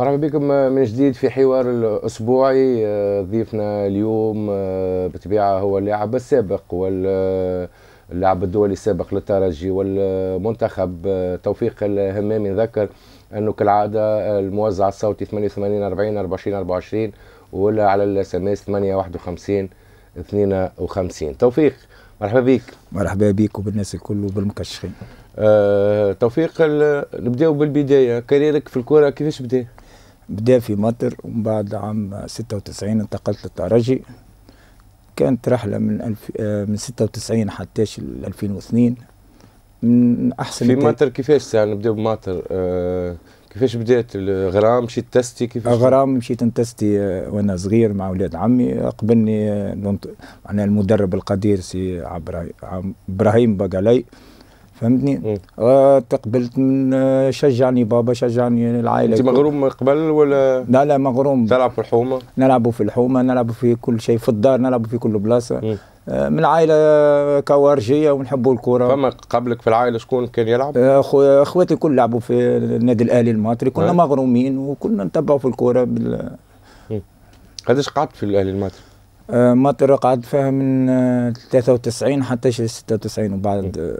مرحبا بكم من جديد في حوار الاسبوعي آه، ضيفنا اليوم آه، بطبيعه هو اللاعب السابق واللاعب الدولي السابق للترجي والمنتخب آه، توفيق الهمامي نذكر انه كالعاده الموزع الصوتي 88 40 24 24 ولا على الاس ام اس 8 51 52 توفيق مرحبا بك مرحبا بك وبالناس الكل وبالمكشخين آه توفيق نبداو بالبدايه كاريرك في الكره كيفاش بدا؟ بدأ في مطر ومن بعد عام ستة وتسعين انتقلت للترجي كانت رحلة من ألف آه، من ستة وتسعين حتى ألفين واثنين من أحسن في مطر كيفاش ساعه يعني نبداو بمطر آه كيفاش بدات الغرام مشيت تستي كيفاش غرام مشيت نتستي آه، وانا صغير مع اولاد عمي قبلني آه، معناها المدرب القدير سي ابراهيم بقالي فهمتني آه، تقبلت من آه، شجعني بابا شجعني العائله انت مغروم قبل ولا لا لا مغروم تلعب في الحومه نلعبوا في الحومه نلعبوا في كل شيء في الدار نلعبوا في كل بلاصه آه، من عائله كوارجيه ونحبوا الكره فما قبلك في العائله شكون كان يلعب؟ اخواتي كل الكل لعبوا في النادي الاهلي الماطري كنا نعم. مغرومين وكنا نتبعوا في الكره بال... قداش قعدت في الاهلي الماطري؟ مطر قعدت فيها من 93 حتى 96 وبعد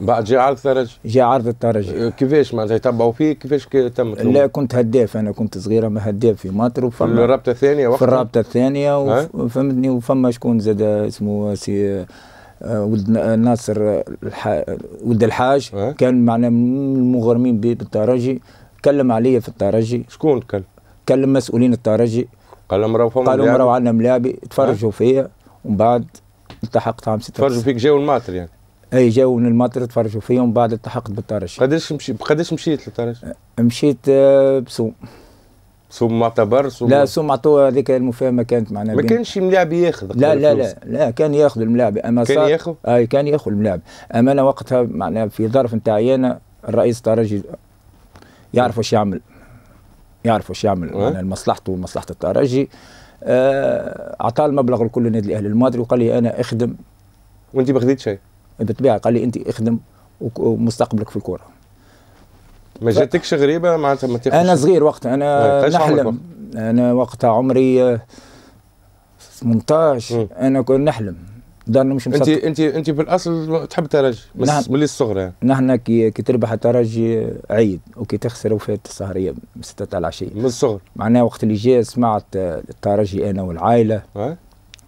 بعد جاء عرض الترجي جاء عرض الترجي إيه، كيفاش معناتها يتبعوا فيك كيفاش تمت لا كنت هداف انا كنت صغيره ما هداف في ماتر وفما في الرابطه الثانيه وقتها في الرابطه الثانيه وفهمتني وفما شكون زاد اسمه سي آه، ولد ناصر الح... ولد الحاج كان معنا من المغرمين بالترجي كلم عليا في الترجي شكون كلم؟ كلم مسؤولين الترجي قال لهم راهو فما قالوا راهو عندنا ملابي تفرجوا فيا ومن بعد التحقت عام 6 تفرجوا فيك جاو الماتر يعني اي جاو من الماتر تفرجوا فيهم بعد التحقت بالطرش قداش مشيت قداش مشيت للطرش؟ مشيت آه، بصوم سوم معتبر سوم لا سوم عطوه هذيك المفاهمه كانت معنا ما كانش ملاعب ياخذ لا لا لا لا كان ياخذ الملاعب اما كان ياخذ اي آه، كان ياخذ الملاعب اما انا وقتها معناها في ظرف نتاعي انا الرئيس الترجي يعرف واش يعمل يعرف واش يعمل أه؟ معناها مصلحته ومصلحه الترجي اعطاه المبلغ الكل نادي الاهلي الماضي وقال لي انا اخدم وانت ما خديت شيء انت قال لي انت اخدم ومستقبلك في الكوره ما جاتكش غريبه معناتها ما تاخذش انا صغير وقتها انا طيب، نحلم وقت. انا وقتها عمري 18 آه، انا كنت نحلم دارنا مش مصدق انت انت انت بالاصل تحب الترجي بس نحن نعم. ملي الصغرى يعني. نحن كي كي تربح الترجي عيد وكي تخسر وفات السهريه 6 تاع العشيه من الصغر معناها وقت اللي جاء سمعت الترجي انا والعائله أه؟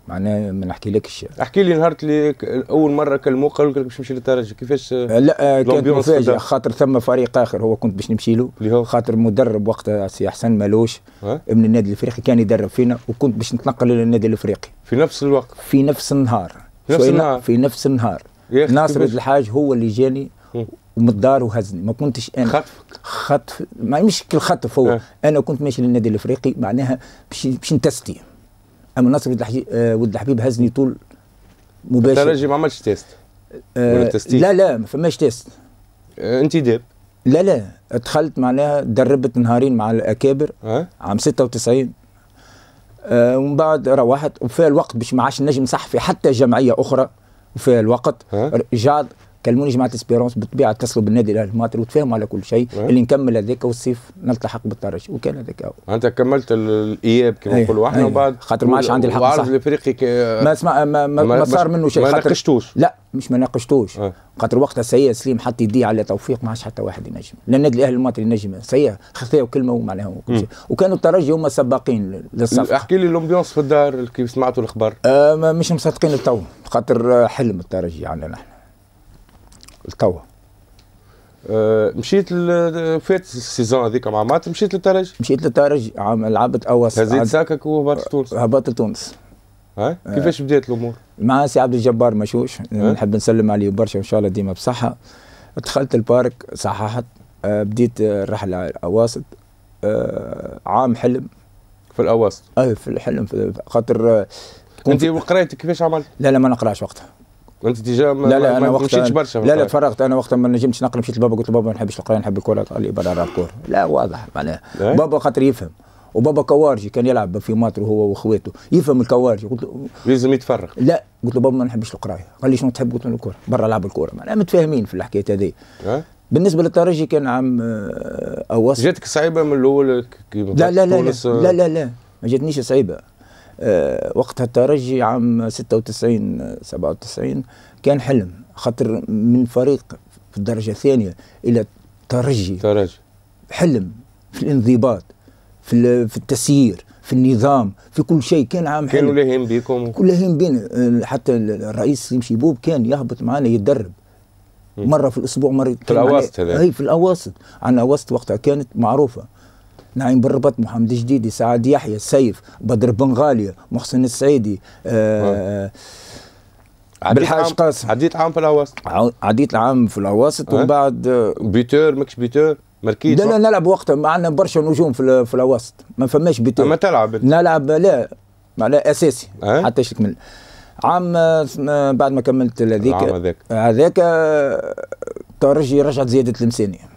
معناها ما نحكيلكش احكي لي نهار اللي اول مره كلموك قالوا لك باش نمشي للترجي كيفاش لا آه، كانت مفاجاه خاطر ثم فريق اخر هو كنت باش نمشي له خاطر مدرب وقتها سي احسن مالوش من النادي الافريقي كان يدرب فينا وكنت باش نتنقل للنادي الافريقي في نفس الوقت في نفس النهار في نفس النهار في نفس النهار ناصر الحاج هو اللي جاني ومن الدار وهزني ما كنتش انا خطفك خطف ما مش كل خطف هو أه. انا كنت ماشي للنادي الافريقي معناها باش نتستي اما نصر ولد آه، الحبيب هزني طول مباشر الترجي ما عملش تيست آه، ولا لا لا ما فماش تيست آه، انتداب لا لا دخلت معناها دربت نهارين مع الاكابر أه؟ عام 96 آه ومن بعد روحت وفيها الوقت باش ما عادش نجم صح في حتى جمعيه اخرى وفيها الوقت أه؟ جاد كلموني جماعه اسبيرونس بالطبيعه اتصلوا بالنادي الاهلي الماطري وتفاهموا على كل شيء أه. اللي نكمل هذاك والصيف نلتحق بالترجي وكان هذاك انت كملت الاياب كما نقولوا احنا وبعد خاطر ما عادش عندي الحق وعرض الافريقي ما اسمع ما, ما, ما, ما صار منه شيء ما ناقشتوش لا مش ما ناقشتوش أه. خاطر وقتها سي سليم حط يديه على توفيق ما عادش حتى واحد ينجم لان النادي الاهلي الماطري ينجم سي خذوا كلمه ومعناها وكل شيء وكانوا الترجي هم سباقين للصف احكي لي الامبيونس في الدار كيف سمعتوا الاخبار آه مش مصدقين التو خاطر حلم الترجي عندنا يعني احنا لتوا أه مشيت فات السيزون هذيك مع مات مشيت للترج مشيت للترج عام لعبت اول هزيت ساكك وهبطت تونس هبطت تونس هاي أه. كيفاش بدات الامور؟ مع سي عبد الجبار مشوش أه. نحب نسلم عليه برشا وان شاء الله ديما بصحه دخلت البارك صححت أه، بديت الرحله الاواسط عام حلم في الاواسط اي في الحلم خاطر انت وقرايتك كيفاش عملت؟ لا لا ما نقراش وقتها انت ديجا ما لا لا انا وقتها برشا لا لا تفرغت انا وقتها ما نجمتش نقرا مشيت لبابا قلت له بابا ما نحبش القرايه نحب الكوره قال لي برا الكوره لا واضح معناها إيه؟ بابا خاطر يفهم وبابا كوارجي كان يلعب في ماتر هو واخواته يفهم الكوارجي قلت له لازم يتفرغ لا قلت له بابا ما نحبش القرايه قال لي شنو تحب قلت له الكوره برا العب الكوره معناها متفاهمين في الحكايه هذه إيه؟ بالنسبه للترجي كان عام آه، اوسط جاتك صعيبه من الاول لا لا لا لا, آه. لا, لا ما جاتنيش صعيبه آه، وقتها الترجي عام 96 97 كان حلم خاطر من فريق في الدرجه الثانيه الى الترجي ترجي حلم في الانضباط في في التسيير في النظام في كل شيء كان عام حلم كانوا لاهين بيكم كل لاهين بينا آه، حتى الرئيس يمشي بوب كان يهبط معنا يتدرب مره في الاسبوع مره في الاواسط هذا اي في الاواسط عندنا اواسط وقتها كانت معروفه نعيم بن ربط محمد جديدي سعد يحيى السيف بدر بن غاليه محسن السعيدي آه بالحاج عام قاسم عديت عام في الاواسط عديت عام في الاواسط ومن بعد آه، بيتور ماكش بيتور مركيز لا نلعب وقتها معنا برشا نجوم في, في الاواسط ما فماش بيتور ما تلعب نلعب لا على اساسي أه؟ حتى تكمل عام بعد ما كملت هذيك هذاك آه، ترجي رجعت زياده المسانيه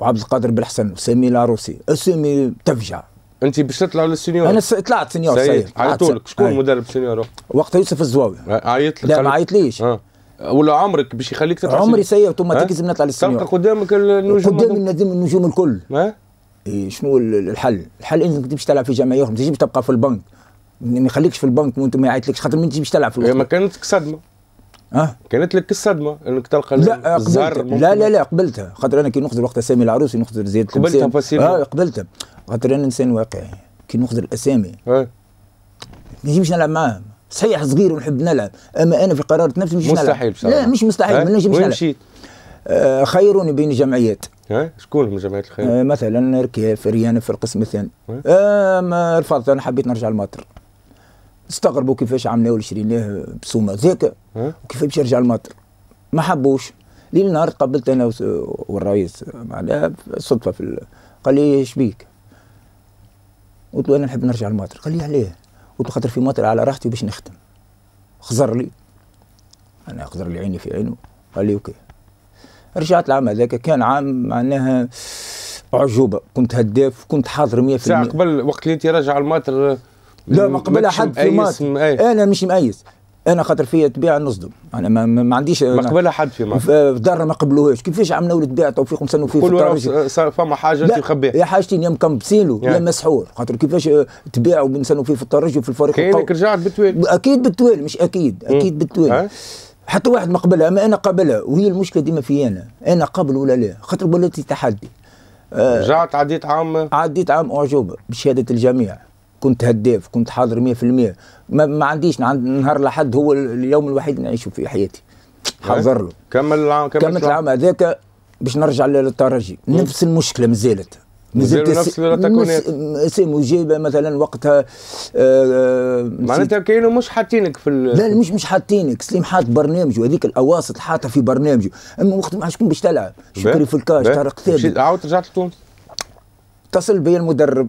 وعبد القادر بالحسن وسامي لاروسي اسامي تفجع انت باش تطلعوا للسينيور انا س... طلعت سينيور سيد عيطوا لك شكون مدرب سينيور وقتها يوسف الزواوي عيط لك لا ما عيطليش آه. ولا عمرك باش يخليك تطلع عمري سيء اوتوماتيك لازم نطلع للسينيور تلقى قدامك النجوم قدام النجوم النجوم الكل آه؟ إيه شنو الحل؟ الحل انك تمشي تلعب في جمعيه اخرى ما تجيش تبقى في البنك ما يخليكش في البنك وانت ما يعيطلكش خاطر ما تجيش تلعب في الوقت ما كانت صدمه أه؟ كانت لك الصدمه انك تلقى لا الزهر لا لا لا قبلتها خاطر انا كي ناخذ وقت اسامي العروس ناخذ زياد قبلتها اه قبلتها خاطر انا انسان واقعي كي ناخذ الاسامي أه؟ ما نجمش نلعب معاهم صحيح صغير ونحب نلعب اما انا في قرارة نفسي مش مستحيل بصراحه لا مش مستحيل ما نجمش نلعب مشيت آه خيروني بين جمعيات أه؟ شكون من جمعيات الخير؟ آه مثلا ركاف ريان في القسم الثاني أه؟ ما رفضت انا حبيت نرجع الماطر استغربوا كيفاش عملناه اللي شريناه بسومه ذاك وكيفاش باش يرجع المطر ما حبوش ليل نهار قابلت انا والرئيس معناها صدفه في ال... قال لي اش بيك قلت له انا نحب نرجع المطر قال لي علاه قلت له خاطر في مطر على راحتي باش نخدم خزر لي انا خزر لي عيني في عينه قال لي اوكي رجعت العام هذاك كان عام معناها اعجوبه كنت هداف كنت حاضر 100% ساعه قبل وقت اللي انت راجع المطر لا ما قبلها حد في مات انا مش مأيس انا خاطر فيا تبيع نصدم انا ما, ما عنديش ما قبلها حد في مات في دار ما قبلوهاش كيفاش عملوا بيع توفيق مسنوا فيه كل صار فما حاجه تخبيها يا حاجتين يا مكمبسينو يا يعني. مسحور خاطر كيفاش آه، تبيع ومسنو فيه في الترجي وفي الفريق كاينك رجعت بالتوالي اكيد بالتوالي مش اكيد اكيد بالتوالي حتى واحد ما قبلها اما انا قبلها وهي المشكله ديما في انا انا قبل ولا لا خاطر ولات تحدي آه، رجعت عديت عام عديت عام اعجوبه بشهاده الجميع كنت هداف كنت حاضر 100% ما, ما عنديش عند نهار لحد هو اليوم الوحيد اللي نعيشه في حياتي حاضر له إيه؟ كمل العام كمل كملت العام هذاك باش نرجع للترجي نفس المشكله مازالت مازالت نفس اسامي وجيبه مثلا وقتها آه، آه، معناتها كانوا مش حاطينك في لا, لا مش مش حاطينك سليم حاط برنامجه هذيك الاواسط حاطه في برنامجه اما وقت ما شكون باش تلعب شكري في الكاش طارق ثابت عاود رجعت لتونس اتصل بي المدرب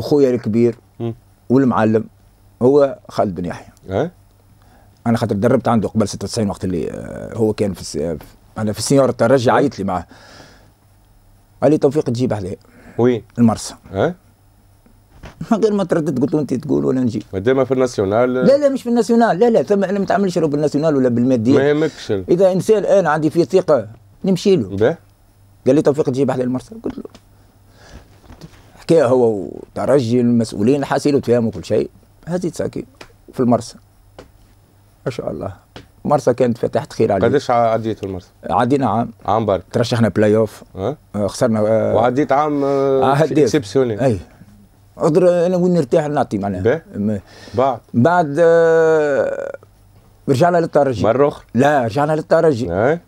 واخويا الكبير والمعلم هو خالد بن يحيى انا خاطر دربت عنده قبل 96 وقت اللي آه، هو كان في آه، انا في السياره ترجع عيط لي معاه قال لي توفيق تجيب عليه وين المرسى أه؟ من غير ما تردد قلت له انت تقول ولا نجي ما في الناسيونال آه. لا لا مش في الناسيونال لا لا ثم انا ما تعملش بالناسيونال ولا بالماديه ما يهمكش اذا انسان انا عندي فيه ثقه نمشي له قال لي توفيق تجيب على المرسى قلت له حكيها هو وترجي المسؤولين حاسين وتفهموا كل شيء هزيت ساكي في المرسى ما شاء الله مرسى كانت فتحت خير عليك قداش عديتوا المرسى؟ عدينا عام عام برك ترشحنا بلاي اوف أه؟ خسرنا آه وعديت عام آه، اكسبسيونيل اي اقدر انا وين نرتاح نعطي معناها بعد بعد آه رجعنا للترجي مره اخرى؟ لا رجعنا للترجي أه؟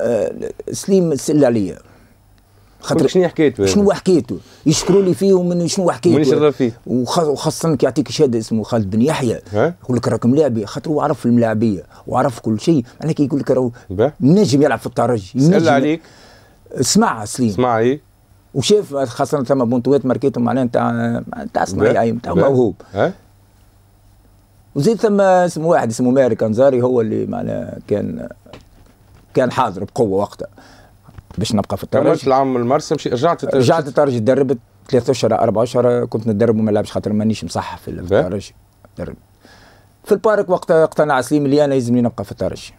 آه سليم سل عليا خاطر شنو حكيته شنو حكيته يشكروا لي فيه ومن شنو حكايته من شرف فيه وخاصه كي يعطيك شهاده اسمه خالد بن يحيى يقول لك راك ملاعبي خاطر هو عرف الملاعبيه وعرف كل شيء انا كي يقول لك راهو نجم يلعب في الترجي سال عليك اسمع سليم اسمع ايه وشاف خاصه ثم بونتوات ماركيتو معناها نتاع نتاع صناعي نتاع موهوب وزيد ثم اسم واحد اسمه مارك انزاري هو اللي معناها كان كان حاضر بقوه وقتها باش نبقى في الترجي كملت العام المرسم رجعت الترجي رجعت الترجي دربت ثلاث اشهر اربع اشهر كنت ندرب وما نلعبش خاطر مانيش مصحح في الترجي درب في البارك وقتها اقتنع سليم اللي انا لازمني نبقى في الترجي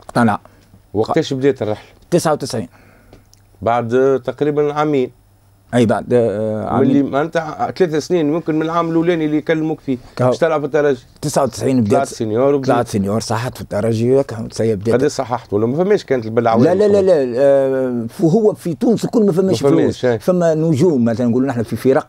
اقتنع وقتاش بدات الرحله؟ 99 بعد تقريبا عامين اي بعد آه واللي معناتها ثلاث سنين ممكن من العام الاولاني اللي يكلموك فيه باش تلعب في الترجي 99 بدات طلعت سينيور طلعت سينيور صحت في الترجي سي بدات قد صححت ولا ما فماش كانت بالعوام لا لا لا, لا, آه هو في تونس الكل ما فماش فلوس إيه. فما نجوم مثلا نقولوا نحن في فرق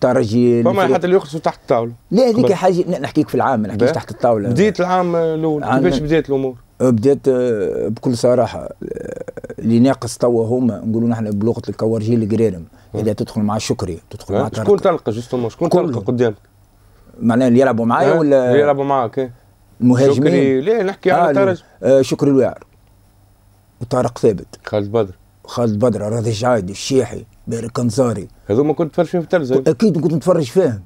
ترجي فما حتى اللي يخلصوا تحت الطاوله لا هذيك حاجه نحكيك في العام ما نحكيش إيه. تحت الطاوله بديت العام الاول كيفاش بدات الامور بدات آه، بكل صراحه آه، اللي ناقص توا هما نقولوا نحن بلغه الكوارجي الجريرم اذا تدخل مع شكري تدخل مع شكون تلقى جوستومون شكون تلقى قدامك معناها اللي يلعبوا معايا ولا اللي يلعبوا معاك المهاجمين إيه. شكري لا نحكي على آه، طارق آه شكري الواعر وطارق ثابت خالد بدر خالد بدر راضي الجعايدي الشيحي بارك انصاري هذوما كنت تفرج فيهم في التلفزه اكيد كنت نتفرج فيهم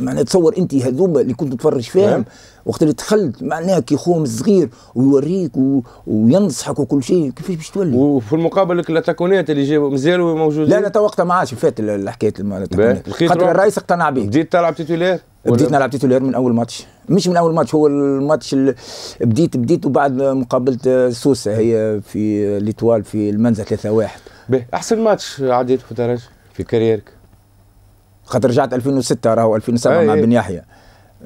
معناها تصور انت هذوما اللي كنت تتفرج فيهم نعم. وقت اللي دخلت معناها كي خوهم الصغير ويوريك و... وينصحك وكل شيء كيفاش باش تولي وفي المقابل التكونات اللي جابوا مازالوا موجودين لا لا تو وقتها ما عادش فات الحكايه التكونات خاطر الرئيس اقتنع به بديت تلعب تيتولير بديت نلعب تيتولير من اول ماتش مش من اول ماتش هو الماتش اللي بديت بديت وبعد مقابله سوسه هي في ليتوال في المنزل 3-1 احسن ماتش عديت في في كاريرك خاطر رجعت 2006 راهو 2007 مع إيه. بن يحيى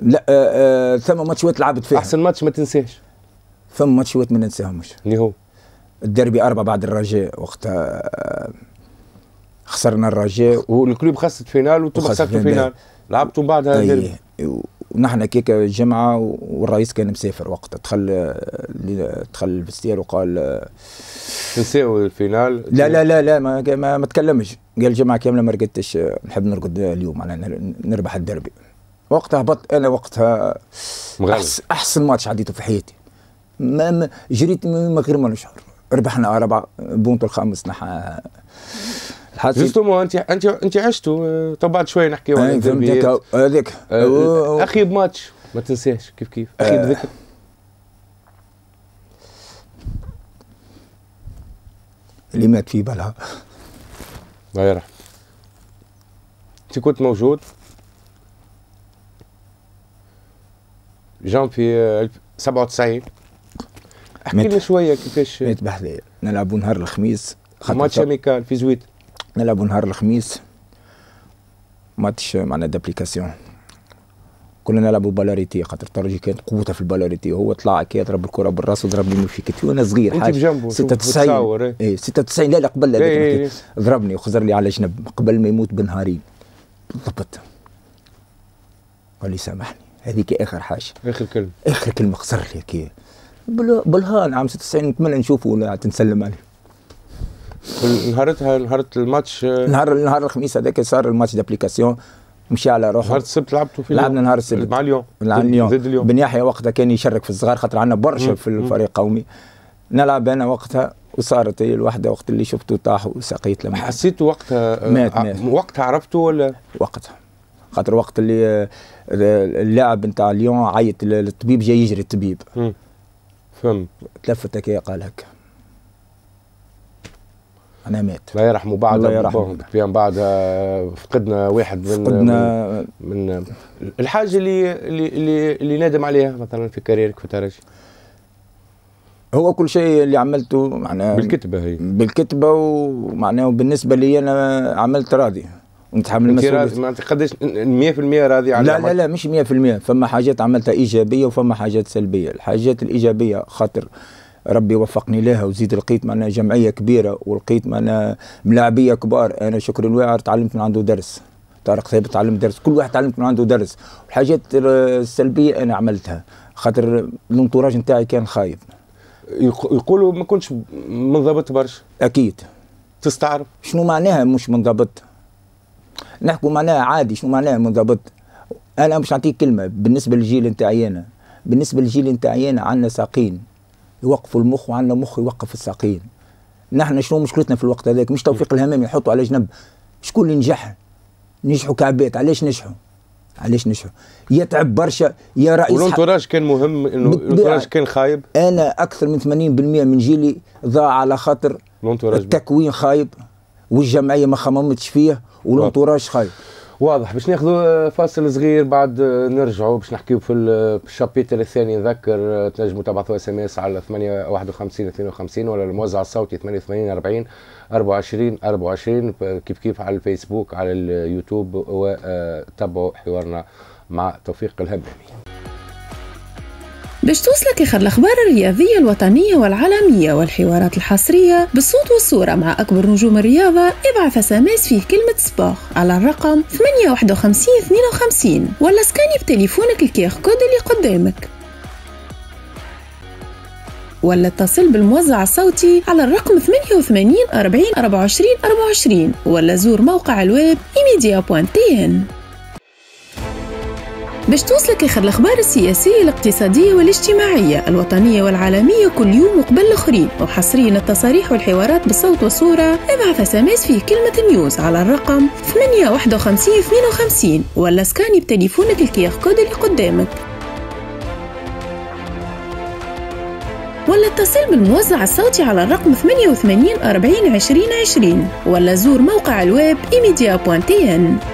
لا آه آه ثم ماتشات لعبت فيها احسن ماتش ما تنساهش ثم ماتشات ما ننساهمش اللي هو الديربي أربعة بعد الرجاء وقتها آه خسرنا الرجاء والكلوب خسرت فينال وانتم خسرتوا فينال لعبتوا بعدها الديربي ونحن كيك جمعة والرئيس كان مسافر وقتها دخل آه، دخل الفستير وقال آه، تنساو الفينال لا لا لا لا ما, ما, ما تكلمش قال جماعه كامله ما رقدتش نحب نرقد اليوم على نربح الدربي وقتها بط انا إيه، وقتها أحس احسن ماتش عديته في حياتي ما جريت من غير ما نشعر ربحنا اربعه بونتو الخامس نحى جوستومون انت انت انت عشتوا بعد شويه نحكيو عن هذاك هذاك آه، اخيب ماتش ما تنساش كيف كيف آه. اخيب ذكر اللي مات في بلها الله يرحمه انت كنت موجود جان في 97 احكي لنا شويه كيفاش ميت بحذايا نلعبوا نهار الخميس ماتش اميكال في زويت نلعبوا نهار الخميس ماتش معنا دابليكاسيون كنا نلعبوا بالاريتي خاطر الترجي كانت قوته في البالاريتي هو طلع كي يضرب الكره بالراس وضربني من في كتفي وانا صغير حاجه 96 اي 96 لا لا قبل لا إيه، إيه، إيه. ضربني وخزر لي على جنب قبل ما يموت بنهارين بالضبط قال لي سامحني هذيك اخر حاجه اخر كلمه اخر كلمه خسر لي كي بالهان عام 96 نتمنى نشوفه ولا تنسلم عليه نهارتها نهارت الماتش آه. نهار نهار الخميس هذاك صار الماتش دابليكاسيون مشي على روحه نهار السبت لعبتوا فيه لعبنا نهار السبت مع اليوم مع اليوم ضد اليوم بن يحيى وقتها كان يشارك في الصغار خاطر عندنا برشا في الفريق القومي نلعب انا وقتها وصارت هي الوحده وقت اللي شفته طاح وسقيت لما حسيت وقتها آه، مات مات وقتها عرفته ولا وقتها خاطر وقت اللي آه، اللاعب نتاع ليون عيط للطبيب جاي يجري الطبيب فهمت تلفت هكا قال هكا معناها مات الله يرحمه بعد الله يرحمه بيان يعني بعدها آه، فقدنا واحد من فقدنا من, من الحاجه اللي اللي اللي نادم عليها مثلا في كاريرك في ترجي هو كل شيء اللي عملته معناها بالكتبه هي بالكتبه ومعناها وبالنسبه لي انا عملت راضي ونتحمل المسؤوليه انت راضي قداش 100% راضي على لا لا لا مش 100% فما حاجات عملتها ايجابيه وفما حاجات سلبيه الحاجات الايجابيه خاطر ربي وفقني لها وزيد لقيت معنا جمعيه كبيره ولقيت معنا ملاعبيه كبار انا شكر الواعر تعلمت من عنده درس طارق ثابت تعلم درس كل واحد تعلمت من عنده درس الحاجات السلبيه انا عملتها خاطر الانتوراج نتاعي كان خايب يقولوا ما كنتش منضبط برشا اكيد تستعرف شنو معناها مش منضبط نحكوا معناها عادي شنو معناها منضبط انا مش نعطيك كلمه بالنسبه للجيل نتاعي انا بالنسبه للجيل نتاعي انا عندنا ساقين يوقفوا المخ وعندنا مخ يوقف الساقين نحن شنو مشكلتنا في الوقت هذاك مش توفيق الهمام يحطوا على جنب شكون اللي نجح نجحوا كعبات علاش نجحوا علاش نجحوا يتعب برشا يا رئيس والانتوراج كان مهم انه الانتراج كان خايب انا اكثر من 80% من جيلي ضاع على خاطر التكوين خايب والجمعيه ما خممتش فيه والانتراج خايب واضح باش ناخذوا آه، فاصل صغير بعد آه، نرجعوا باش نحكيو في الشابيتر الثاني نذكر آه، تنجموا تبعثوا اس ام اس على 8 51 52 ولا الموزع الصوتي 88 40 24 24 كيف كيف على الفيسبوك على اليوتيوب وتابعوا حوارنا مع توفيق الهباني باش توصلك آخر الأخبار الرياضية الوطنية والعالمية والحوارات الحصرية بالصوت والصورة مع أكبر نجوم الرياضة ابعث SMS فيه كلمة سبور على الرقم 58 52 ولا سكاني بتليفونك الكيخ كود اللي قدامك ولا اتصل بالموزع الصوتي على الرقم 88 40 24 24 ولا زور موقع الويب imedia.tn باش توصلك آخر الأخبار السياسية الاقتصادية والاجتماعية الوطنية والعالمية كل يوم وقبل الآخرين وحصريا التصاريح والحوارات بالصوت والصورة ابعث اس ام اس فيه كلمة نيوز على الرقم 85152 ولا سكاني بتليفونك الكيخ كود اللي قدامك ولا اتصل بالموزع الصوتي على الرقم 88 40 20 20 ولا زور موقع الويب imedia.tn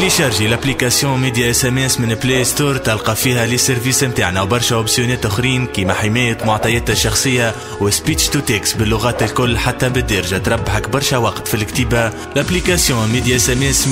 تيليشارجي لابليكاسيون ميديا اس ام اس من بلاي ستور تلقى فيها لي سيرفيس نتاعنا وبرشا اوبسيونات اخرين كيما حماية معطيات الشخصية وسبيتش تو تكس باللغات الكل حتى بالدارجة تربحك برشا وقت في الكتيبة لابليكاسيون ميديا اس ام اس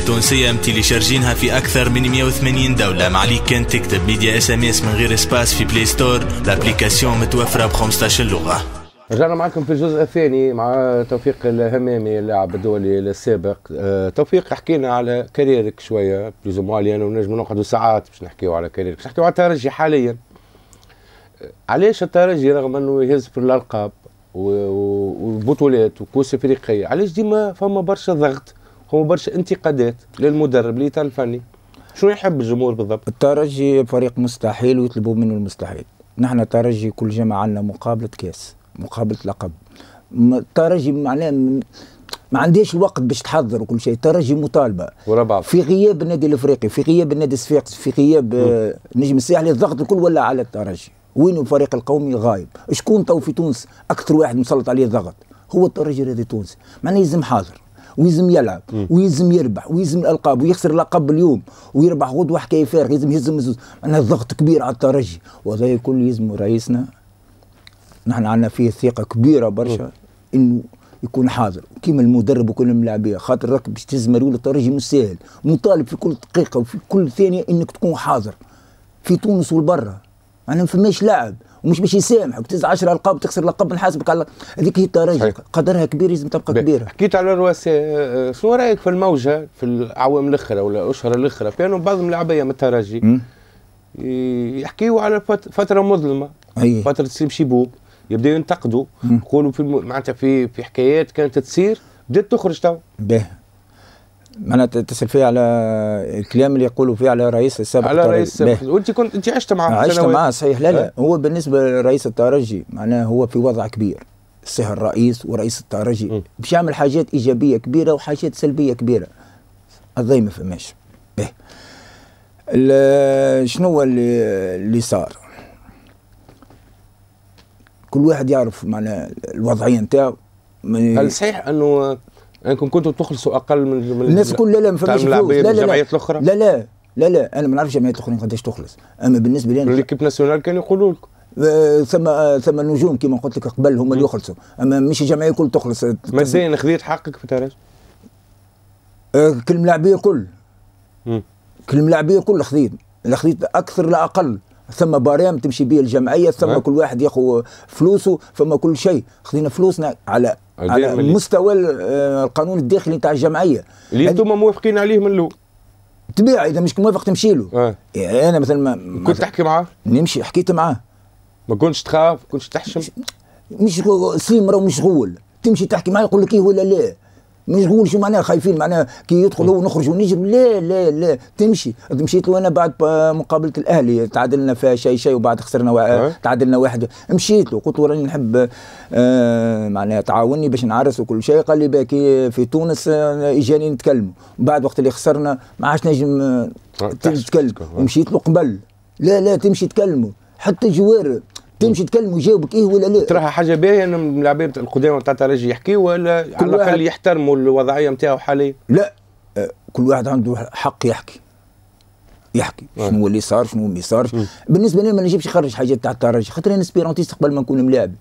100% تونسية تيليشارجينها في اكثر من 180 دولة ما عليك كان تكتب ميديا اس ام اس من غير سباس في بلاي ستور لابليكاسيون متوفرة ب 15 لغة رجعنا معكم في الجزء الثاني مع توفيق الهمامي اللاعب الدولي السابق أه توفيق حكينا على كاريرك شويه بلوز موالي انا ونجم نقعدوا ساعات باش نحكيو على كاريرك باش نحكيو على الترجي حاليا آه، علاش الترجي رغم انه يهز في الالقاب وبطولات وكوس افريقيه علاش ديما فما برشا ضغط فما برشا انتقادات للمدرب اللي الفني شنو يحب الجمهور بالضبط الترجي فريق مستحيل ويطلبوا منه المستحيل نحن ترجي كل جمعة عندنا مقابلة كاس مقابله لقب الترجي معناه ما عنديش الوقت باش تحضر وكل شيء الترجي مطالبه بعض في غياب النادي الافريقي في غياب النادي الصفاقسي في غياب آه، نجم الساحلي الضغط الكل ولا على الترجي وين الفريق القومي غايب شكون تو في تونس اكثر واحد مسلط عليه الضغط هو الترجي الرياضي التونسي معناه يلزم حاضر ويلزم يلعب ويلزم يربح ويلزم الالقاب ويخسر لقب اليوم ويربح غدوه حكايه فارغ يلزم يهز الزوز معناها الضغط كبير على الترجي وهذا كل يزم رئيسنا نحن عندنا فيه ثقه كبيره برشا انه يكون حاضر كيما المدرب وكل الملاعبيه خاطر راك باش تزمر ولا الترجي مش ساهل مطالب في كل دقيقه وفي كل ثانيه انك تكون حاضر في تونس والبرة انا يعني ما فماش لاعب ومش باش يسامحك تز 10 القاب تخسر لقب نحاسبك على هذيك هي الترجي قدرها كبير لازم تبقى كبيره حكيت على الرؤساء آه، آه، شنو رايك في الموجه في الاعوام الاخرى ولا الاشهر الاخرى كانوا بعض الملاعبيه من الترجي يحكيوا على فتره مظلمه أي. فتره سيب شيبوب يبداو ينتقدوا يقولوا في الم... معناتها في في حكايات كانت تصير بدات تخرج تو به معناتها تسال فيه على الكلام اللي يقولوا فيه على رئيس السابق على رئيس السابق وانت كنت انت عشت معاه عشت معاه صحيح لا لا أه. هو بالنسبه لرئيس الترجي معناه هو في وضع كبير سهر الرئيس ورئيس الترجي باش يعمل حاجات ايجابيه كبيره وحاجات سلبيه كبيره الضيمه ما فماش شنو اللي اللي صار كل واحد يعرف معناها الوضعيه نتاعو هل صحيح انه انكم كنتوا تخلصوا اقل من الناس الكل لا لا ما فماش لا لا لا لا لا لا لا لا انا ما نعرفش الجمعيات الاخرين قداش تخلص اما بالنسبه لي ليكيب ناسيونال كانوا يقولوا لكم آه، ثم آه، ثم نجوم كما قلت لك قبل هم اللي يخلصوا اما مش الجمعيه الكل تخلص زين خذيت حقك في تاريخ آه، كل ملاعبيه كل كل ملاعبيه كل خذيت خذيت اكثر لا اقل ثم بارام تمشي به الجمعيه ثم أه. كل واحد ياخذ فلوسه فما كل شيء خذينا فلوسنا على على مستوى آه، القانون الداخلي نتاع الجمعيه اللي انتم موافقين عليه من الاول طبيعي اذا مش موافق تمشي له آه. يعني انا مثلا ما كنت تحكي معاه نمشي حكيت معاه ما كنتش تخاف كنتش تحشم مش سيم راه مشغول تمشي تحكي معاه يقول لك ايه ولا لا ما يقولش شو معناها خايفين معناها كي يدخلوا ونخرجوا نخرج لا لا لا تمشي مشيت له انا بعد مقابله الاهلي تعادلنا فيها شيء شيء وبعد خسرنا و... أه؟ تعادلنا واحد مشيت له قلت له راني نحب آه، معناها تعاوني باش نعرس وكل شيء قال لي باكي في تونس آه، اجاني نتكلموا بعد وقت اللي خسرنا ما عادش نجم نتكلم طيب، ومشيت له قبل لا لا تمشي تكلموا حتى جوار تمشي تكلمه يجاوبك ايه ولا لا تراها حاجه باهيه ان اللاعبين القدامى بتاع ترجي يحكي ولا على الاقل يحترموا الوضعيه نتاعو حاليا لا أه، كل واحد عنده حق يحكي يحكي آه. شنو اللي صار شنو اللي صار بالنسبه لي ما نجيبش نخرج حاجات تاع الترجي خاطر انا اسبيرونتيست قبل ما نكون ملاعب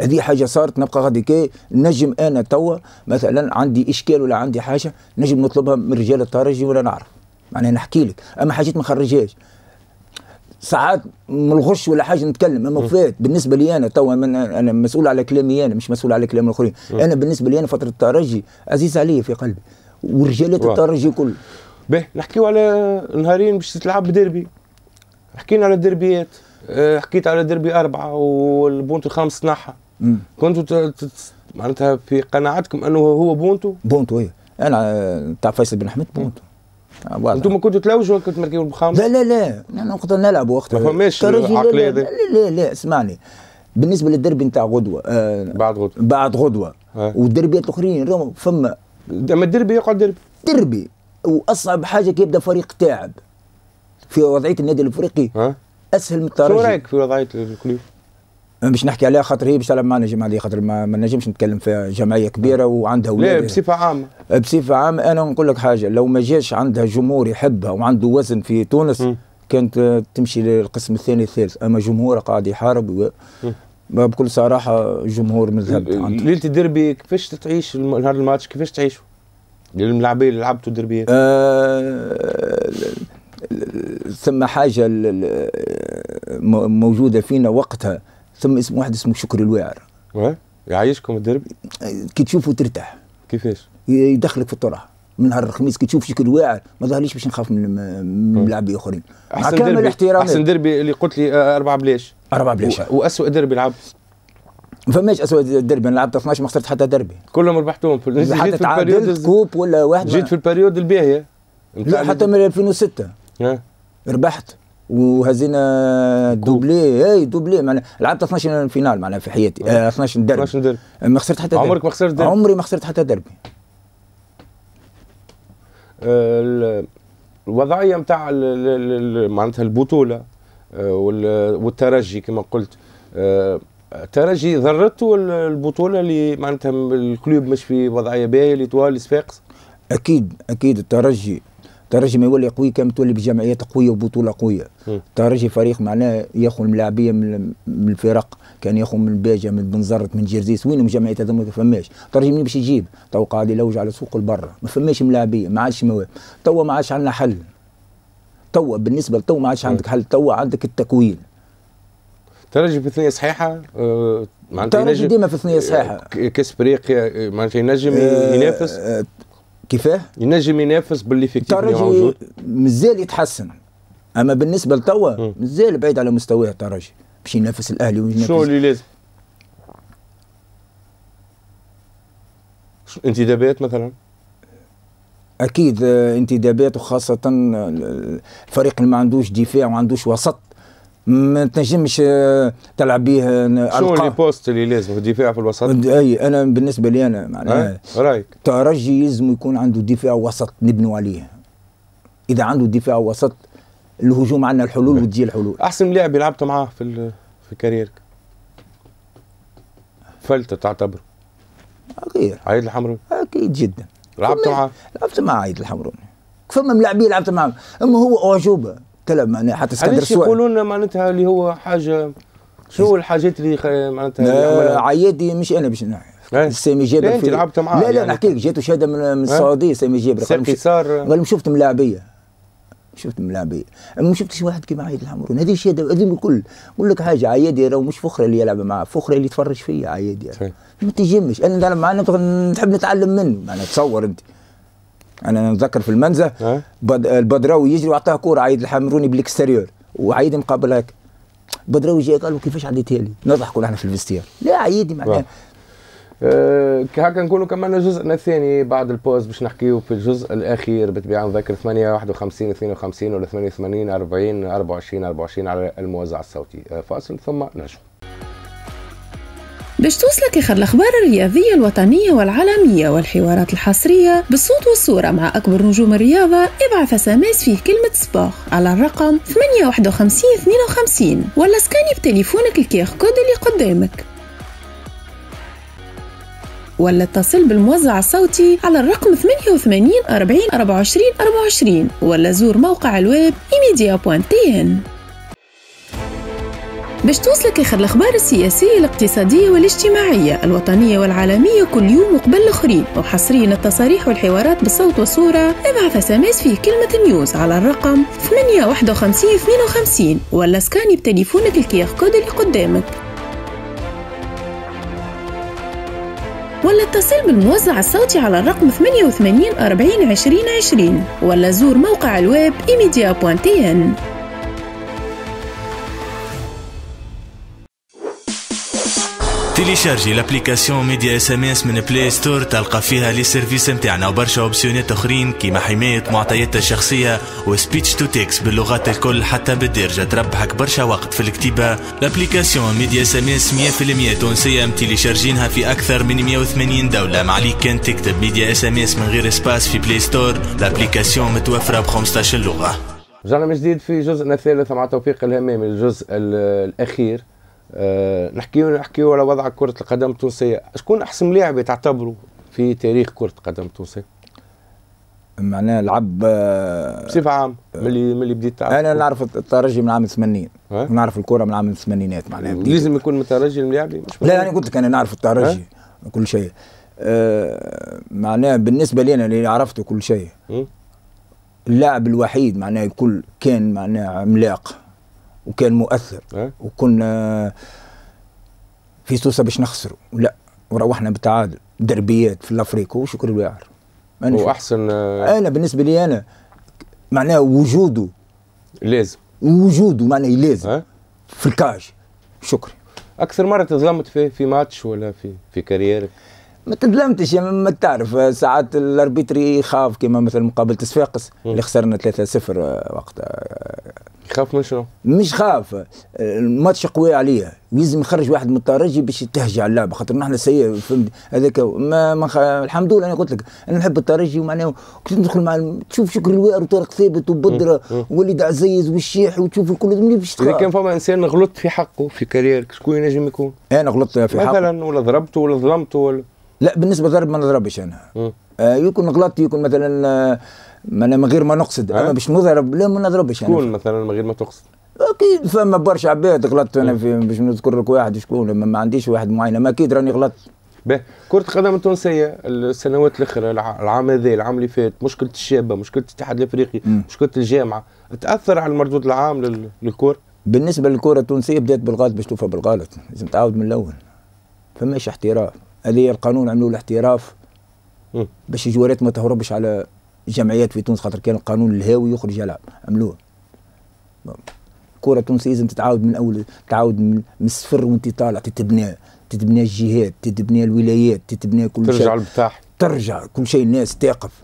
هذه حاجه صارت نبقى غاديك نجم انا توا مثلا عندي اشكال ولا عندي حاجه نجم نطلبها من رجال الترجي ولا نعرف معناها نحكي لك اما حاجات ما نخرجهاش ساعات ما نخش ولا حاجه نتكلم اما فات بالنسبه لي انا تو انا مسؤول على كلامي انا مش مسؤول على كلام الاخرين انا بالنسبه لي انا فتره الترجي عزيز علي في قلبي ورجالات الترجي كل باهي نحكيو على نهارين باش تلعب ديربي حكينا على الدربيات آه، حكيت على دربي اربعه والبونتو الخامس تنحى كنتوا معناتها في قناعتكم انه هو بونتو بونتو ايه انا آه، تاع فيصل بن حميد بونتو انتم كنتوا تلوجوا كنتوا مركبوا البخام لا لا لا انا وقتها نلعب وقتها ما فماش العقليه لا, لا لا لا اسمعني بالنسبه للدربي نتاع غدوه آه بعد غدوه بعد غدوه آه. والدربيات الاخرين فما اما الدربي يقعد دربي دربي واصعب حاجه كيبدا فريق تاعب في وضعيه النادي الافريقي أه؟ اسهل من الترجي شو رايك في وضعيه الكليف؟ مش نحكي عليها خاطر هي باش ما نجم عليها خاطر ما, ما نجمش نتكلم فيها جمعيه كبيره وعندها ولاد لا بصفه عامه بصفه عامه انا نقول لك حاجه لو ما جاش عندها جمهور يحبها وعنده وزن في تونس كانت تمشي للقسم الثاني الثالث اما جمهور قاعد يحارب و... بكل صراحه جمهور مذهب ليله الدربي كيفاش تعيش نهار الماتش كيفاش تعيشوا؟ الملاعبيه اللي لعبتوا الديربي آه... ثم حاجه موجوده فينا وقتها ثم اسم واحد اسمه شكري الواعر يعيشكم الدربي كي تشوفه ترتاح كيفاش يدخلك في الطرح من نهار الخميس كي تشوف شكل واعر ما ظهرليش باش نخاف من ملاعبي اخرين احسن كامل الاحترام احسن دربي اللي قلت لي آه، اربعه بلاش اربعه بلاش واسوء دربي لعب ما فماش اسوء دربي انا لعبت 12 ما خسرت حتى دربي كلهم ربحتهم في حتى تعادلت كوب ولا واحد جيت في البريود الباهيه لا حتى من 2006 ربحت وهزينا دوبلي اي دوبلي معناها لعبت 12 فينال معناها في حياتي آه 12 آه، دربي 12 دربي ما خسرت حتى دربي عمرك ما خسرت دربي عمري ما خسرت حتى دربي آه، الوضعيه نتاع معناتها البطوله آه، والترجي كما قلت ترجي الترجي ضرته البطوله اللي معناتها الكلوب مش في وضعيه باهيه ليتوال صفاقس اكيد اكيد الترجي ترجي ما يولي قوي كان تولي بجمعيات قويه وبطوله قويه ترجي فريق معناه ياخذ الملاعبيه من الفرق كان ياخذ من الباجه من بنزرت من جرزيس وينهم جمعيات هذوما ما فماش ترجي منين باش يجيب تو قاعد يلوج على سوق البرة ما فماش ملاعبيه ما عادش مواهب تو ما عادش عندنا حل تو بالنسبه لتو ما عادش عندك حل تو عندك التكوين ترجي في ثنيه صحيحه أه، معناتها ترجي ديما في ثنيه صحيحه كاس بريقيا معناتها ينجم أه، ينافس أه، كيفاه؟ ينجم ينافس باللي فيكتيفلي موجود مازال يتحسن اما بالنسبه لتوا مازال بعيد على مستواه الترجي باش ينافس الاهلي وينافس شنو اللي لازم؟ انتدابات مثلا؟ اكيد آه، انتدابات وخاصه آه، الفريق اللي ما عندوش دفاع وما عندوش وسط ما تنجمش آه، تلعب به شنو لي بوست اللي لازم الدفاع في الوسط؟ اي انا بالنسبه لي انا معناها رايك ترجي يلزم يكون عنده دفاع وسط نبنوا عليه اذا عنده دفاع وسط الهجوم عندنا الحلول وتجي الحلول احسن لاعب لعبت معاه في في كاريرك فلته تعتبر غير عيد الحمروني اكيد جدا لعبت معاه لعبت مع عيد الحمروني فما ملاعبين لعبت معاه اما هو اعجوبه تلعب معناها حتى اسكندر يقولوا يقولون معناتها اللي هو حاجه شو الحاجات اللي معناتها عيادي مش انا باش نحكي إيه؟ سامي جابر إيه، في انت لعبت معاه لا لا يعني نحكي لك جات شهاده من إيه؟ السعوديه سامي جابر سامي صار قال شفت ملاعبيه شفت ملاعبيه ما شفتش واحد كيما عيد الحمرون هذه شهاده هذه الكل نقول لك حاجه عيادي راهو مش فخره اللي يلعب معاه فخره اللي يتفرج فيا عيادي ما تجمش انا نتعلم معاه نحب نتعلم منه معناها تصور انت انا نتذكر في المنزه أه؟ البدراوي يجري وعطاه كوره عيد الحمروني بالاكستيريور وعيد مقابل هيك بدراوي جاي قال له كيفاش عديتها لي نضحكوا نحن في الفستير لا عيدي معناها أه هكا نقولوا كملنا جزءنا الثاني بعد البوز باش نحكيو في الجزء الاخير بالطبيعه نذكر 8 51 52 ولا 88 40 24 24 على الموزع الصوتي آه، فاصل ثم نرجعوا باش توصلك اخر الاخبار الرياضيه الوطنيه والعالميه والحوارات الحصريه بالصوت والصوره مع اكبر نجوم الرياضه ابعث سماس ام فيه كلمه سبور على الرقم 851 52 ولا سكاني بتليفونك الكيخ كود اللي قدامك ولا اتصل بالموزع الصوتي على الرقم 88 40 24 24 ولا زور موقع الويب imedia.tn باش توصلك آخر الأخبار السياسية الاقتصادية والاجتماعية الوطنية والعالمية كل يوم وقبل الآخرين وحصريا التصاريح والحوارات بالصوت والصورة ابعث اس فيه كلمة نيوز على الرقم 85152 ولا سكاني بتليفونك الكيخ كود اللي قدامك ولا اتصل بالموزع الصوتي على الرقم 88 40 20 20 ولا زور موقع الويب imidia.tn تيليشارجي لابليكاسيون ميديا اس ام اس من بلاي ستور تلقى فيها لي سيرفيس نتاعنا وبرشا اوبسيونات اخرين كيما حمايه معطيات الشخصيه وسبيتش تو تكس باللغات الكل حتى بالدارجه تربحك برشا وقت في الكتيبه لابليكاسيون ميديا اس ام اس 100% تونسيه متيليشارجينها في اكثر من 180 دوله ما عليك كان تكتب ميديا اس ام اس من غير سباس في بلاي ستور لابليكاسيون متوفره ب 15 لغه رجعنا من جديد في جزءنا الثالث مع توفيق الهمامي الجزء الاخير أه نحكيو نحكيو على وضع كره القدم التونسيه شكون احسن لاعب تعتبره في تاريخ كره القدم التونسيه معناه لعب آه، بصفه عامه ملي ملي بديت تعرف انا نعرف الترجي من عام 80 ونعرف الكره من عام الثمانينات معناها لازم يكون مترجي الملاعبي مش لا انا قلت لك انا نعرف الترجي كل شيء أه معناه بالنسبه لي انا اللي عرفته كل شيء اللاعب الوحيد معناه الكل كان معناه عملاق وكان مؤثر وكنا في سوسه باش نخسروا لا وروحنا بالتعادل دربيات في الافريقيا وشكر الواعر انا واحسن آه، انا بالنسبه لي انا معناه وجوده لازم وجوده معناه لازم أه؟ في الكاج شكرا اكثر مره تظلمت في في ماتش ولا في في كاريرك ما تظلمتش يعني ما تعرف ساعات الاربيتري يخاف كما مثلا مقابله صفاقس اللي خسرنا 3-0 آه، وقتها آه، يخاف من شنو؟ مش خاف آه، الماتش قوي عليه لازم يخرج واحد من الترجي باش على اللعبه خاطر نحن سيء فهمت هذاك ما, ما خ... الحمد لله انا قلت لك انا نحب الترجي ومعناه كنت ندخل مع الم... تشوف شكر الوائر وطارق ثابت وبدره ووليد عزيز والشيح وتشوف الكل باش اذا كان فما انسان غلط في حقه في كاريرك شكون ينجم يكون؟ انا غلطت في حقه مثلا ولا ضربته ولا ظلمته ولا لا بالنسبه للضرب ما نضربش انا آه يكون غلط يكون مثلا ما آه، انا من غير ما نقصد اما باش نضرب لا ما نضربش انا شكون مثلا من غير ما تقصد اكيد فما برشا عباد غلطت انا في باش نذكر لك واحد شكون ما عنديش واحد معين اما اكيد راني غلطت باهي كرة القدم التونسية السنوات الأخيرة العام هذا العام اللي فات مشكلة الشابة مشكلة الاتحاد الأفريقي مشكلة الجامعة تأثر على المردود العام للكور بالنسبة للكرة التونسية بدأت بالغلط باش تشوفها بالغلط لازم تعاود من الأول فماش احتراف اللي القانون عملوا له باش الجوارات ما تهربش على الجمعيات في تونس خاطر كان القانون الهاوي يخرج يلعب عملوه الكرة التونسية لازم تتعاود من أول تعاود من الصفر وأنت طالع تتبنى تتبنى الجهات تتبنى الولايات تتبنى كل ترجع شيء ترجع البتاح ترجع كل شيء الناس تقف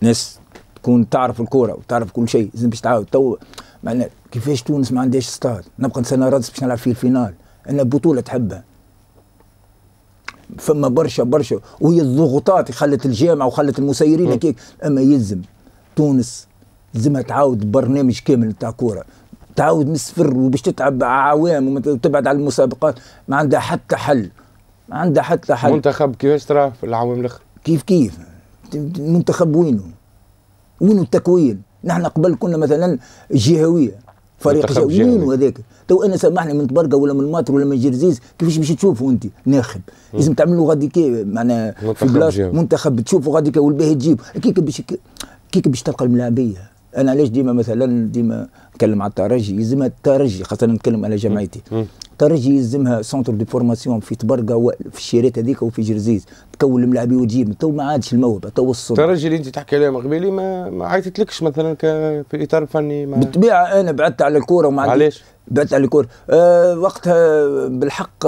ناس تكون تعرف الكرة وتعرف كل شيء لازم باش تعاود تو معناها كيفاش تونس ما عندهاش ستاد نبقى نستنى رادس باش نلعب فيه الفينال أنا بطولة تحبها فما برشا برشا وهي الضغوطات خلت الجامعه وخلت المسيرين هكاك اما يلزم تونس لازمها تعاود برنامج كامل تاع كوره تعاود من الصفر وباش تتعب عوام وتبعد على المسابقات ما عندها حتى حل ما عندها حتى حل منتخب كيفاش تراه في العوام الاخر كيف كيف منتخب وينه وينه التكوين نحن قبل كنا مثلا جهويه فريق جوين وهذاك تو انا سامحني من تبرقه ولا من ماتر ولا من جرزيز كيفاش باش تشوفوا انت ناخب لازم تعملوا غادي كي معناها في بلاصه منتخب تشوفوا غادي والباهي تجيب كيك باش كيك باش تلقى الملاعبيه انا علاش ديما مثلا ديما نتكلم على الترجي يلزمها الترجي خاصه نتكلم على جمعيتي الترجي يلزمها سونتر دو فورماسيون في تبرقه في الشيرات هذيك وفي جرزيز تكون الملاعب وتجيب تو ما عادش الموهبه تو الصوت الترجي اللي انت تحكي عليه مقبلي ما, ما عيطتلكش مثلا ك... في الاطار الفني ما... بالطبيعه انا بعدت على الكوره وما علاش بعدت على الكوره أه وقتها بالحق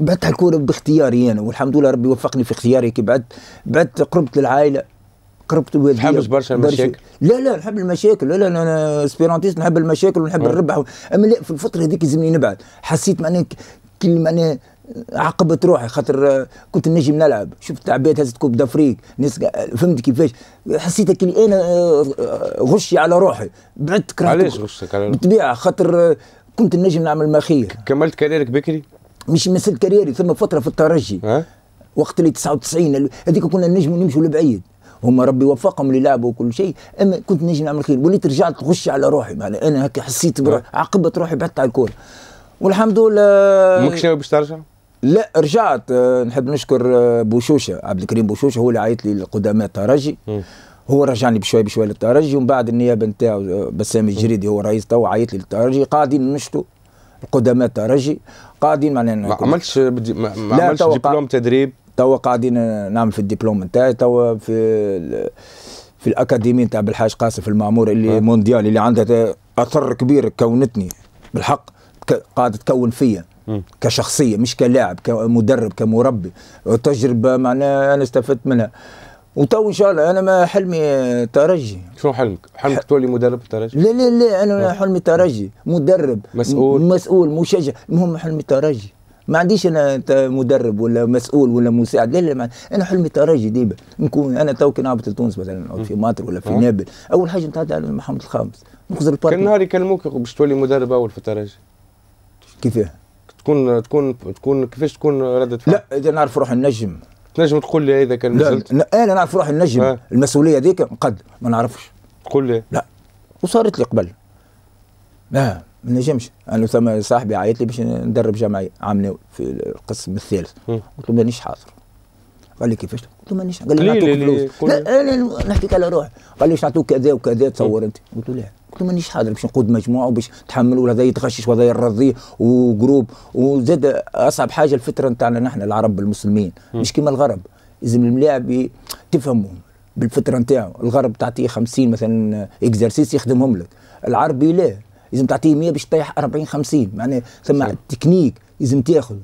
بعدت على الكوره باختياري انا والحمد لله ربي وفقني في اختياري كي بعدت بعدت قربت للعائله قربت بوديه تحبش برشا المشاكل لا لا نحب المشاكل لا لا انا سبيرانتيست نحب المشاكل ونحب الربح اما لا في الفتره هذيك لازمني نبعد حسيت معناها كل معناها عقبت روحي خاطر كنت نجم نلعب شفت عباد هزت كوب دافريك ناس فهمت كيفاش حسيت كلي انا آه، غشي على روحي بعدت كرهت علاش غشك على روحي بالطبيعه خاطر كنت نجم نعمل ما خير كملت كاريرك بكري؟ مش مثلت كاريري ثم فتره في الترجي أه؟ وقت اللي 99 هذيك كنا نجموا نمشوا لبعيد هما ربي وفقهم للعب وكل شيء اما كنت نجم نعمل خير وليت رجعت غش على روحي معناها انا هكا حسيت بروحي عقبت نعم. روحي بعدت على الكوره والحمد لله ماكش ناوي باش ترجع؟ لا رجعت آه، نحب نشكر آه، بوشوشه عبد الكريم بوشوشه هو اللي عيط لي القدماء الترجي هو رجعني بشوي بشوي للترجي ومن بعد النيابه نتاعو آه، بسام الجريدي هو رئيس تو عيط لي للترجي قاعدين نشتو القدماء الترجي قاعدين معناها ما عملتش بدي... ما, عملتش دبلوم تدريب توا قاعدين نعمل في الدبلوم نتاعي توا في ال... في الاكاديميه نتاع بالحاج قاسم في المعمور اللي أه. مونديال اللي عندها اثر كبير كونتني بالحق قاعد تكون فيا كشخصيه مش كلاعب كمدرب كمربي تجربه معناها انا استفدت منها وتو ان شاء الله انا ما حلمي ترجي شنو حلمك؟ حلمك تولي مدرب ترجي؟ لا لا لا انا ما حلمي ترجي مدرب مسؤول مسؤول مشجع المهم حلمي ترجي ما عنديش انا مدرب ولا مسؤول ولا مساعد لا لا ما انا حلمي ترجي ديما نكون انا تو كي نهبط لتونس مثلا في ماتر ولا في أه. نابل اول حاجه نتعدى على محمد الخامس نخزر البارك كان نهار يكلموك باش تولي مدرب اول في الترجي كيفاه؟ تكون تكون تكون كيفاش تكون رده فعل؟ لا اذا نعرف روح النجم تنجم تقول لي اذا كان نزلت لا إيه، انا نعرف روحي نجم آه. المسؤوليه ذيك قد ما نعرفش تقول لي لا وصارت لي قبل لا ما نجمش انا ثم صاحبي عيط لي باش ندرب جمعيه عامني في القسم الثالث قلت له مانيش حاضر قال لي كيفاش قلت له مانيش قال لي نعطوك فلوس لا انا نحكيك على روحي قال لي نعطوك كذا وكذا تصور انت قلت له لا قلت له مانيش حاضر باش نقود مجموعه وباش نتحمل ولا يتغشش وهذا يرضيه وجروب وزاد اصعب حاجه الفتره نتاعنا نحن العرب المسلمين مش كيما الغرب لازم الملاعب تفهمهم بالفتره نتاعو الغرب تعطيه 50 مثلا اكزرسيس يخدمهم لك العربي لا لازم تعطيه 100 باش تطيح 40 50 معناها ثم تكنيك لازم تاخذ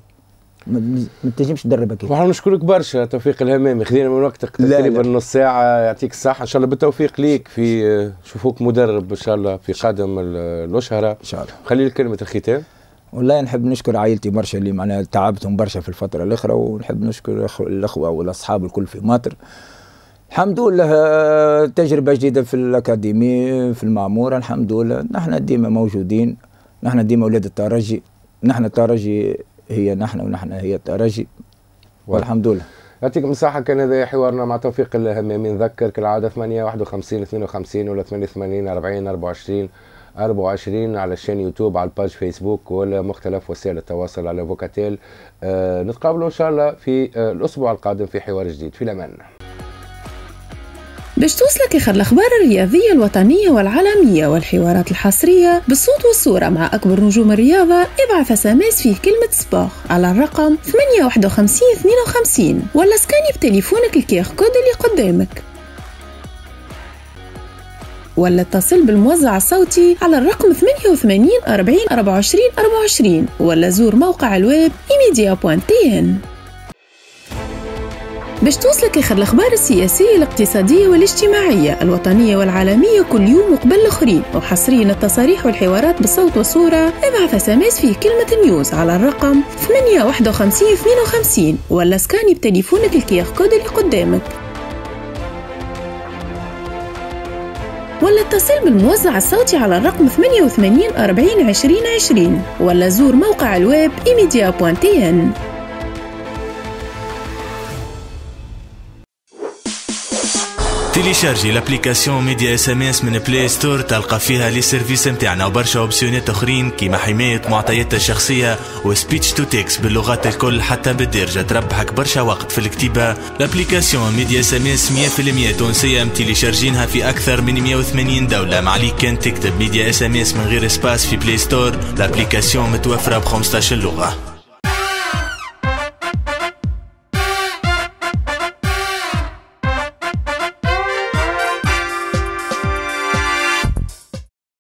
ما تنجمش تدرب اكيد. ونحن نشكرك برشا توفيق الهمامي خذينا من وقتك تقريبا نص ساعه يعطيك الصحه ان شاء الله بالتوفيق ليك في شوفوك مدرب ان شاء الله في قادم الاشهره. ان شاء الله. خلي لك كلمه الختام. والله نحب نشكر عائلتي برشا اللي معناها تعبتهم برشا في الفتره الاخرى ونحب نشكر الاخوه والاصحاب الكل في ماطر. الحمد لله تجربه جديده في الاكاديمي في المعموره الحمد لله نحن ديما موجودين نحن ديما اولاد الترجي نحن الترجي هي نحن ونحن هي الترجي والحمد لله يعطيكم الصحة كان هذا حوارنا مع توفيق الهمامي نذكر كالعادة 8 51 52 ولا 88 40 24 24 على الشين يوتيوب على الباج فيسبوك ولا مختلف وسائل التواصل على فوكاتيل آه نتقابلوا ان شاء الله في آه، الاسبوع القادم في حوار جديد في الامان باش توصلك اخر الاخبار الرياضيه الوطنيه والعالميه والحوارات الحصريه بالصوت والصوره مع اكبر نجوم الرياضه ابعث اس ام اس فيه كلمه سبور على الرقم 851 52 ولا سكاني بتليفونك الكيخ كود اللي قدامك ولا اتصل بالموزع الصوتي على الرقم 88 40 24 24 ولا زور موقع الويب imedia.tn باش توصلك آخر الأخبار السياسية الاقتصادية والاجتماعية الوطنية والعالمية كل يوم وقبل الآخرين وحصريا التصاريح والحوارات بالصوت والصورة ابعث اس فيه كلمة نيوز على الرقم 85152 ولا سكاني بتليفونك الكيخ كود اللي قدامك ولا اتصل بالموزع الصوتي على الرقم 88 40 20 20 ولا زور موقع الويب imidia.tn تيليشارجي لابليكاسيون ميديا اس ام اس من بلاي ستور تلقى فيها لي سيرفيس نتاعنا وبرشا اوبسيونات اخرين كيما حمايه معطيات الشخصيه وسبيتش تو تكس باللغات الكل حتى بالدارجه تربحك برشا وقت في الكتيبه لابليكاسيون ميديا اس ام اس 100% تونسيه متيليشارجينها في اكثر من 180 دوله ما عليك كان تكتب ميديا اس ام اس من غير سباس في بلاي ستور لابليكاسيون متوفره ب 15 لغه